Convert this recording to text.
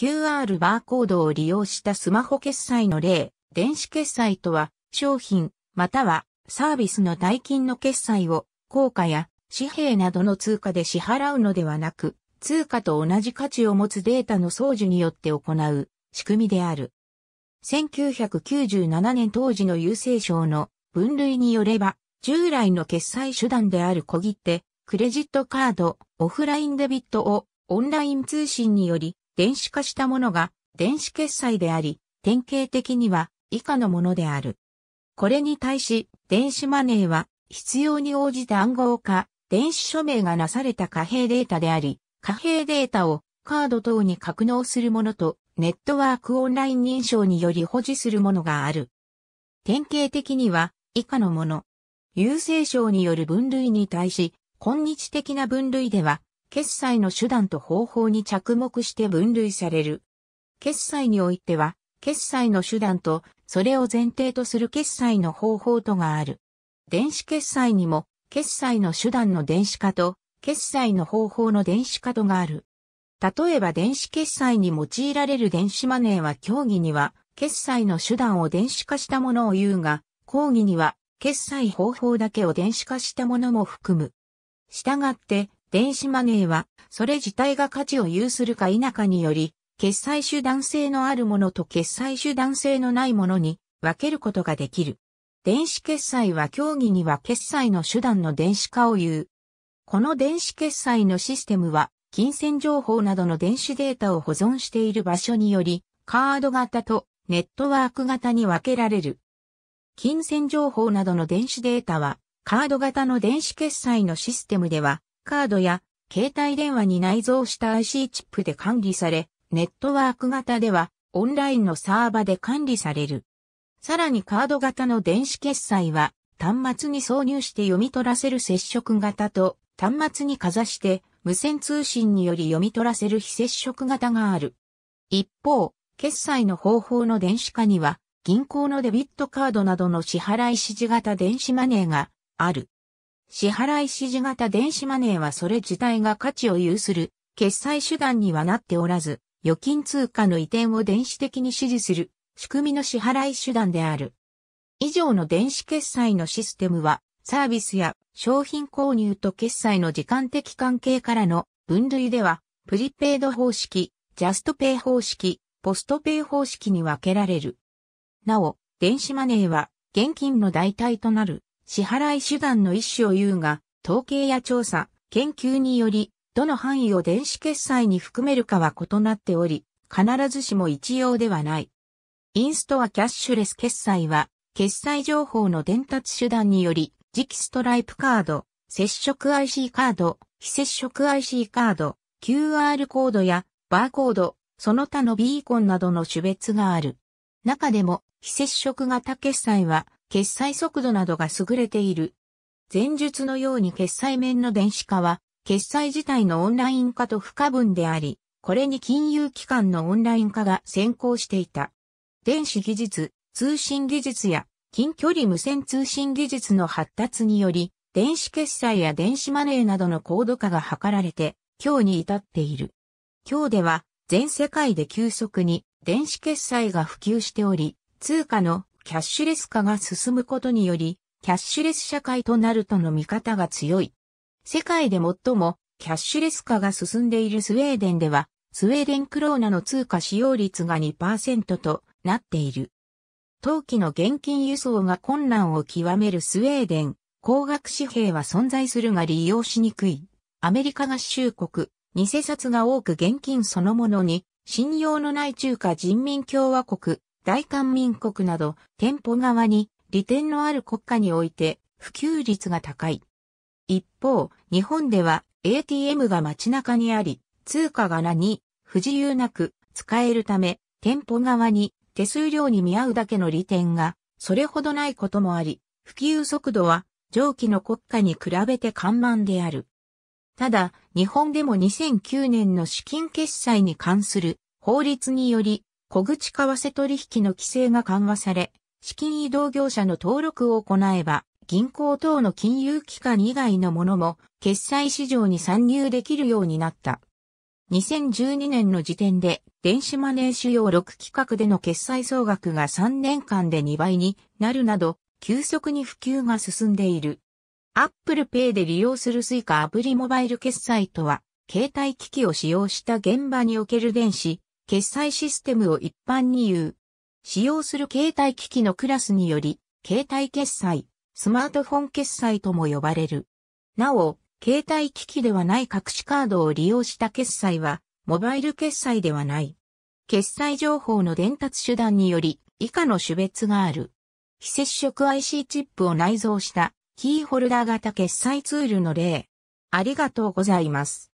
QR バーコードを利用したスマホ決済の例、電子決済とは、商品、またはサービスの代金の決済を、硬貨や紙幣などの通貨で支払うのではなく、通貨と同じ価値を持つデータの送受によって行う仕組みである。1997年当時の郵政省の分類によれば、従来の決済手段である小切手、クレジットカード、オフラインデビットをオンライン通信により電子化したものが電子決済であり、典型的には以下のものである。これに対し、電子マネーは必要に応じて暗号化、電子署名がなされた貨幣データであり、貨幣データをカード等に格納するものとネットワークオンライン認証により保持するものがある。典型的には以下のもの。郵政省による分類に対し、今日的な分類では決済の手段と方法に着目して分類される。決済においては、決済の手段と、それを前提とする決済の方法とがある。電子決済にも、決済の手段の電子化と、決済の方法の電子化とがある。例えば電子決済に用いられる電子マネーは競技には、決済の手段を電子化したものを言うが、講義には、決済方法だけを電子化したものも含む。したがって、電子マネーは、それ自体が価値を有するか否かにより、決済手段性のあるものと決済手段性のないものに分けることができる。電子決済は競技には決済の手段の電子化を言う。この電子決済のシステムは、金銭情報などの電子データを保存している場所により、カード型とネットワーク型に分けられる。金銭情報などの電子データは、カード型の電子決済のシステムでは、カードや携帯電話に内蔵した IC チップで管理され、ネットワーク型ではオンラインのサーバで管理される。さらにカード型の電子決済は端末に挿入して読み取らせる接触型と端末にかざして無線通信により読み取らせる非接触型がある。一方、決済の方法の電子化には銀行のデビットカードなどの支払い指示型電子マネーがある。支払い指示型電子マネーはそれ自体が価値を有する決済手段にはなっておらず、預金通貨の移転を電子的に指示する仕組みの支払い手段である。以上の電子決済のシステムは、サービスや商品購入と決済の時間的関係からの分類では、プリペイド方式、ジャストペイ方式、ポストペイ方式に分けられる。なお、電子マネーは現金の代替となる支払い手段の一種を言うが、統計や調査、研究により、どの範囲を電子決済に含めるかは異なっており、必ずしも一様ではない。インストアキャッシュレス決済は、決済情報の伝達手段により、磁気ストライプカード、接触 IC カード、非接触 IC カード、QR コードやバーコード、その他のビーコンなどの種別がある。中でも、非接触型決済は、決済速度などが優れている。前述のように決済面の電子化は、決済自体のオンライン化と不可分であり、これに金融機関のオンライン化が先行していた。電子技術、通信技術や近距離無線通信技術の発達により、電子決済や電子マネーなどの高度化が図られて、今日に至っている。今日では、全世界で急速に電子決済が普及しており、通貨のキャッシュレス化が進むことにより、キャッシュレス社会となるとの見方が強い。世界で最もキャッシュレス化が進んでいるスウェーデンでは、スウェーデンクローナの通貨使用率が2%となっている。当期の現金輸送が困難を極めるスウェーデン、高額紙幣は存在するが利用しにくい。アメリカ合衆国、偽札が多く現金そのものに、信用のない中華人民共和国、大韓民国など店舗側に利点のある国家において普及率が高い。一方、日本では ATM が街中にあり、通貨が何、不自由なく使えるため、店舗側に手数料に見合うだけの利点がそれほどないこともあり、普及速度は上記の国家に比べて緩慢である。ただ、日本でも2009年の資金決済に関する法律により小口為替取引の規制が緩和され、資金移動業者の登録を行えば、銀行等の金融機関以外のものも、決済市場に参入できるようになった。2012年の時点で、電子マネー主要6規格での決済総額が3年間で2倍になるなど、急速に普及が進んでいる。Apple Pay で利用する Suica アプリモバイル決済とは、携帯機器を使用した現場における電子、決済システムを一般に言う。使用する携帯機器のクラスにより、携帯決済、スマートフォン決済とも呼ばれる。なお、携帯機器ではない隠しカードを利用した決済は、モバイル決済ではない。決済情報の伝達手段により、以下の種別がある。非接触 IC チップを内蔵したキーホルダー型決済ツールの例。ありがとうございます。